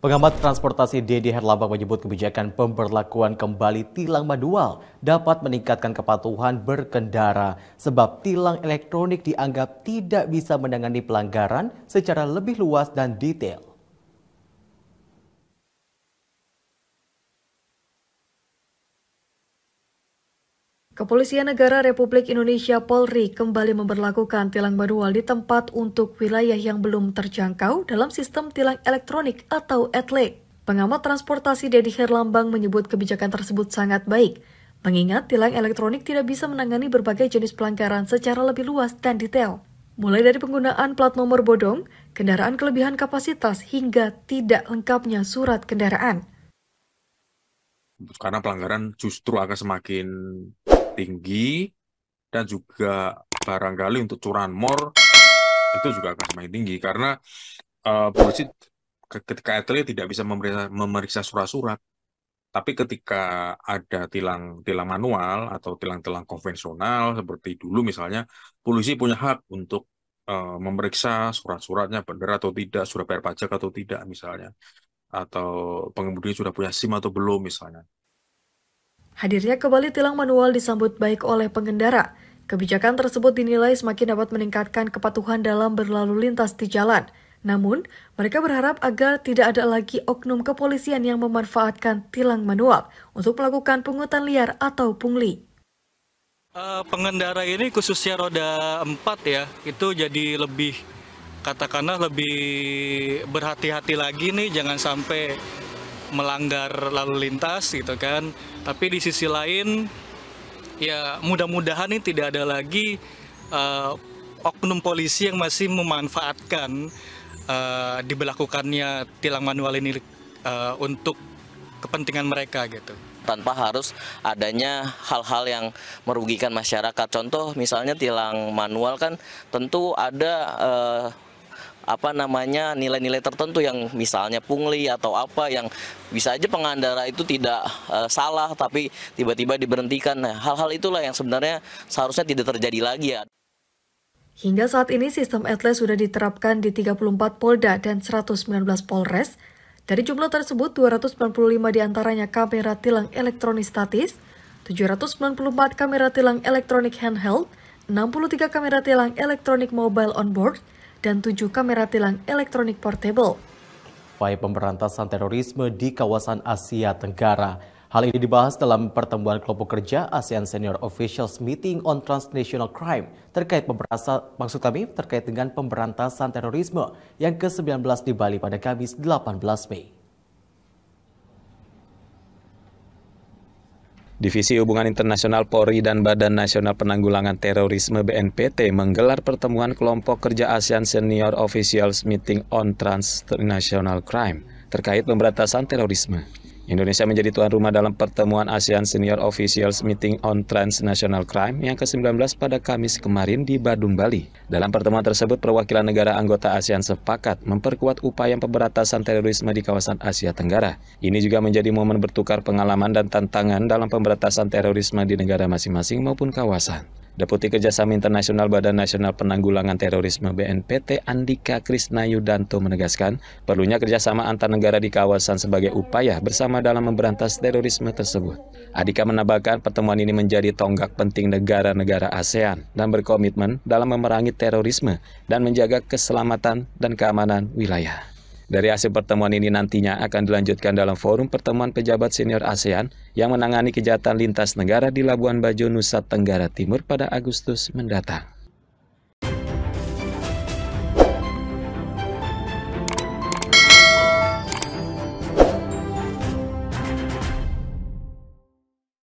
Pengamat transportasi Dedi Herlambang menyebut kebijakan pemberlakuan kembali tilang manual dapat meningkatkan kepatuhan berkendara sebab tilang elektronik dianggap tidak bisa menangani pelanggaran secara lebih luas dan detail. Kepolisian Negara Republik Indonesia Polri kembali memperlakukan tilang manual di tempat untuk wilayah yang belum terjangkau dalam sistem tilang elektronik atau etlek. Pengamat transportasi Dedi Herlambang menyebut kebijakan tersebut sangat baik, mengingat tilang elektronik tidak bisa menangani berbagai jenis pelanggaran secara lebih luas dan detail. Mulai dari penggunaan plat nomor bodong, kendaraan kelebihan kapasitas, hingga tidak lengkapnya surat kendaraan. Karena pelanggaran justru akan semakin tinggi dan juga barangkali untuk curanmor itu juga akan semakin tinggi karena uh, polisi ketika atlet tidak bisa memeriksa, memeriksa surat-surat tapi ketika ada tilang tilang manual atau tilang-tilang konvensional seperti dulu misalnya polisi punya hak untuk uh, memeriksa surat-suratnya benar atau tidak sudah bayar pajak atau tidak misalnya atau pengemudi sudah punya SIM atau belum misalnya Hadirnya kembali tilang manual disambut baik oleh pengendara. Kebijakan tersebut dinilai semakin dapat meningkatkan kepatuhan dalam berlalu lintas di jalan. Namun, mereka berharap agar tidak ada lagi oknum kepolisian yang memanfaatkan tilang manual untuk melakukan pungutan liar atau pungli. Uh, pengendara ini khususnya roda 4 ya, itu jadi lebih katakanlah lebih berhati-hati lagi nih jangan sampai melanggar lalu lintas gitu kan. Tapi di sisi lain ya mudah-mudahan ini tidak ada lagi uh, oknum polisi yang masih memanfaatkan uh, diberlakukannya tilang manual ini uh, untuk kepentingan mereka gitu tanpa harus adanya hal-hal yang merugikan masyarakat contoh misalnya tilang manual kan tentu ada uh, apa namanya nilai-nilai tertentu yang misalnya pungli atau apa yang bisa aja pengendara itu tidak e, salah tapi tiba-tiba diberhentikan. Nah, hal-hal itulah yang sebenarnya seharusnya tidak terjadi lagi ya. Hingga saat ini sistem Atlas sudah diterapkan di 34 Polda dan 119 Polres. Dari jumlah tersebut, 295 diantaranya kamera tilang elektronik statis, 794 kamera tilang elektronik handheld, 63 kamera tilang elektronik mobile onboard, dan tujuh kamera tilang elektronik portable. Upaya pemberantasan terorisme di kawasan Asia Tenggara. Hal ini dibahas dalam pertemuan kelompok kerja ASEAN Senior Officials Meeting on Transnational Crime terkait pemberasa, maksud kami terkait dengan pemberantasan terorisme yang ke-19 di Bali pada Kamis 18 Mei. Divisi Hubungan Internasional Polri dan Badan Nasional Penanggulangan Terorisme BNPT menggelar pertemuan kelompok kerja ASEAN Senior Officials Meeting on Transnational Crime terkait pemberantasan terorisme. Indonesia menjadi tuan rumah dalam pertemuan ASEAN Senior Officials Meeting on Transnational Crime yang ke-19 pada Kamis kemarin di Badung, Bali. Dalam pertemuan tersebut, perwakilan negara anggota ASEAN sepakat memperkuat upaya pemberantasan terorisme di kawasan Asia Tenggara. Ini juga menjadi momen bertukar pengalaman dan tantangan dalam pemberantasan terorisme di negara masing-masing maupun kawasan. Deputi Kerjasama Internasional Badan Nasional Penanggulangan Terorisme BNPT Andika Krisnayudanto menegaskan perlunya kerjasama antar negara di kawasan sebagai upaya bersama dalam memberantas terorisme tersebut. Andika menambahkan pertemuan ini menjadi tonggak penting negara-negara ASEAN dan berkomitmen dalam memerangi terorisme dan menjaga keselamatan dan keamanan wilayah. Dari hasil pertemuan ini nantinya akan dilanjutkan dalam forum pertemuan pejabat senior ASEAN yang menangani kejahatan lintas negara di Labuan Bajo, Nusa Tenggara Timur pada Agustus mendatang.